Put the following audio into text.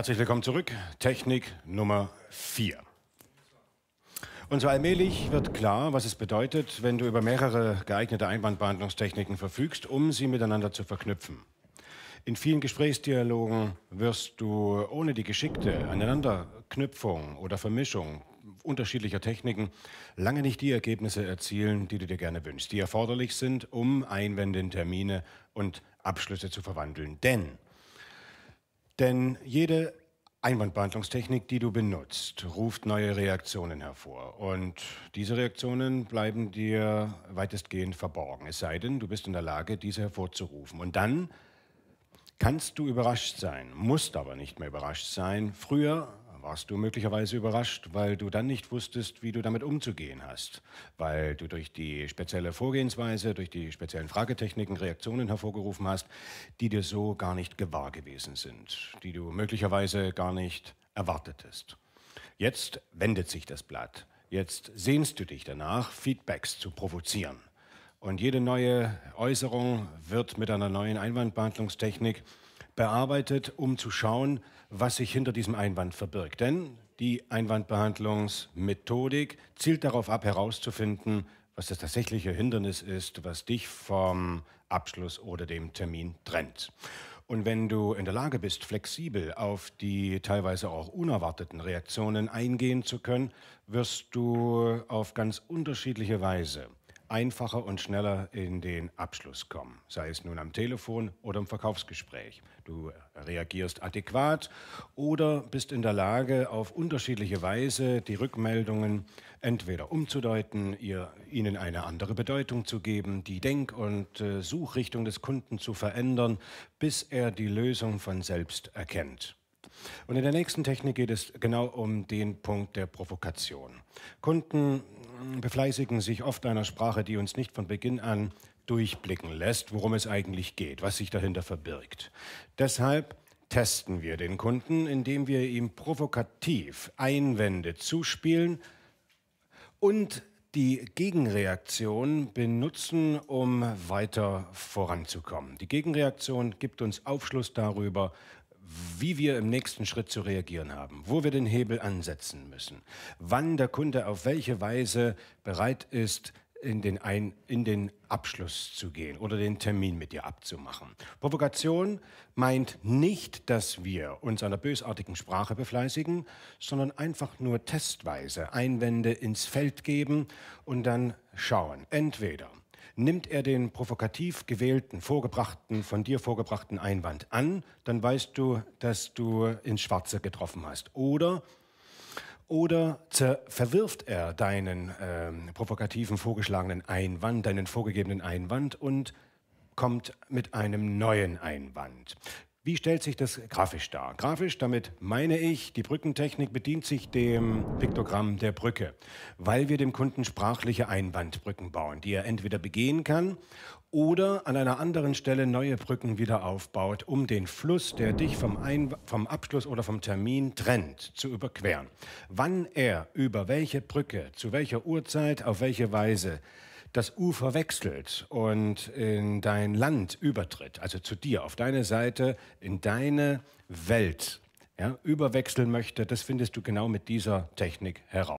Herzlich willkommen zurück. Technik Nummer 4. Und so allmählich wird klar, was es bedeutet, wenn du über mehrere geeignete Einwandbehandlungstechniken verfügst, um sie miteinander zu verknüpfen. In vielen Gesprächsdialogen wirst du ohne die geschickte Aneinanderknüpfung oder Vermischung unterschiedlicher Techniken lange nicht die Ergebnisse erzielen, die du dir gerne wünschst, die erforderlich sind, um Einwände in Termine und Abschlüsse zu verwandeln. Denn denn jede Einwandbehandlungstechnik, die du benutzt, ruft neue Reaktionen hervor. Und diese Reaktionen bleiben dir weitestgehend verborgen, es sei denn, du bist in der Lage, diese hervorzurufen. Und dann kannst du überrascht sein, musst aber nicht mehr überrascht sein. Früher warst du möglicherweise überrascht, weil du dann nicht wusstest, wie du damit umzugehen hast, weil du durch die spezielle Vorgehensweise, durch die speziellen Fragetechniken Reaktionen hervorgerufen hast, die dir so gar nicht gewahr gewesen sind, die du möglicherweise gar nicht erwartetest. Jetzt wendet sich das Blatt. Jetzt sehnst du dich danach, Feedbacks zu provozieren. Und jede neue Äußerung wird mit einer neuen Einwandbehandlungstechnik bearbeitet, um zu schauen, was sich hinter diesem Einwand verbirgt. Denn die Einwandbehandlungsmethodik zielt darauf ab, herauszufinden, was das tatsächliche Hindernis ist, was dich vom Abschluss oder dem Termin trennt. Und wenn du in der Lage bist, flexibel auf die teilweise auch unerwarteten Reaktionen eingehen zu können, wirst du auf ganz unterschiedliche Weise einfacher und schneller in den Abschluss kommen, sei es nun am Telefon oder im Verkaufsgespräch. Du reagierst adäquat oder bist in der Lage, auf unterschiedliche Weise die Rückmeldungen entweder umzudeuten, ihr, ihnen eine andere Bedeutung zu geben, die Denk- und äh, Suchrichtung des Kunden zu verändern, bis er die Lösung von selbst erkennt. Und in der nächsten Technik geht es genau um den Punkt der Provokation. Kunden befleißigen sich oft einer Sprache, die uns nicht von Beginn an durchblicken lässt, worum es eigentlich geht, was sich dahinter verbirgt. Deshalb testen wir den Kunden, indem wir ihm provokativ Einwände zuspielen und die Gegenreaktion benutzen, um weiter voranzukommen. Die Gegenreaktion gibt uns Aufschluss darüber, wie wir im nächsten Schritt zu reagieren haben, wo wir den Hebel ansetzen müssen, wann der Kunde auf welche Weise bereit ist, in den, Ein in den Abschluss zu gehen oder den Termin mit dir abzumachen. Provokation meint nicht, dass wir uns einer bösartigen Sprache befleißigen, sondern einfach nur testweise Einwände ins Feld geben und dann schauen. Entweder Nimmt er den provokativ gewählten, vorgebrachten, von dir vorgebrachten Einwand an, dann weißt du, dass du ins Schwarze getroffen hast. Oder oder verwirft er deinen ähm, provokativen vorgeschlagenen Einwand, deinen vorgegebenen Einwand und kommt mit einem neuen Einwand? Wie stellt sich das grafisch dar? Grafisch, damit meine ich, die Brückentechnik bedient sich dem Piktogramm der Brücke, weil wir dem Kunden sprachliche Einwandbrücken bauen, die er entweder begehen kann oder an einer anderen Stelle neue Brücken wieder aufbaut, um den Fluss, der dich vom, Einb vom Abschluss oder vom Termin trennt, zu überqueren. Wann er über welche Brücke, zu welcher Uhrzeit, auf welche Weise das Ufer wechselt und in dein Land übertritt, also zu dir, auf deine Seite, in deine Welt ja, überwechseln möchte, das findest du genau mit dieser Technik heraus.